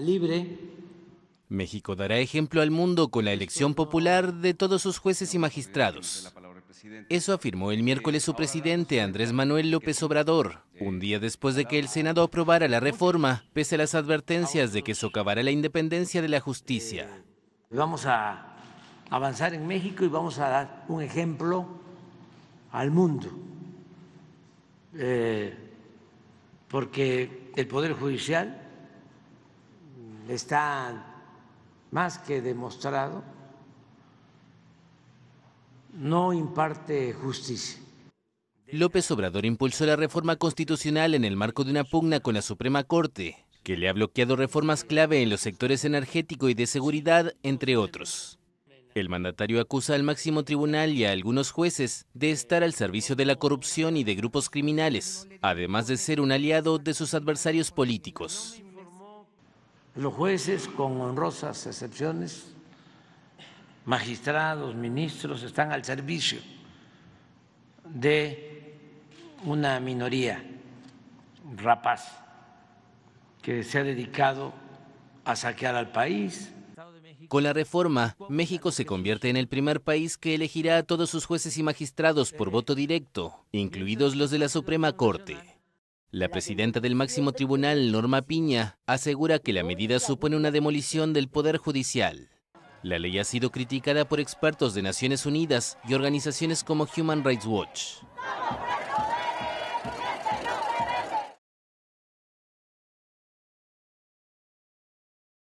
libre. México dará ejemplo al mundo con la elección popular de todos sus jueces y magistrados. Eso afirmó el miércoles su presidente Andrés Manuel López Obrador, un día después de que el Senado aprobara la reforma, pese a las advertencias de que socavará la independencia de la justicia. Eh, vamos a avanzar en México y vamos a dar un ejemplo al mundo, eh, porque el Poder Judicial está más que demostrado, no imparte justicia. López Obrador impulsó la reforma constitucional en el marco de una pugna con la Suprema Corte, que le ha bloqueado reformas clave en los sectores energético y de seguridad, entre otros. El mandatario acusa al máximo tribunal y a algunos jueces de estar al servicio de la corrupción y de grupos criminales, además de ser un aliado de sus adversarios políticos los jueces, con honrosas excepciones, magistrados, ministros, están al servicio de una minoría rapaz que se ha dedicado a saquear al país. Con la reforma, México se convierte en el primer país que elegirá a todos sus jueces y magistrados por voto directo, incluidos los de la Suprema Corte. La presidenta del máximo tribunal, Norma Piña, asegura que la medida supone una demolición del Poder Judicial. La ley ha sido criticada por expertos de Naciones Unidas y organizaciones como Human Rights Watch.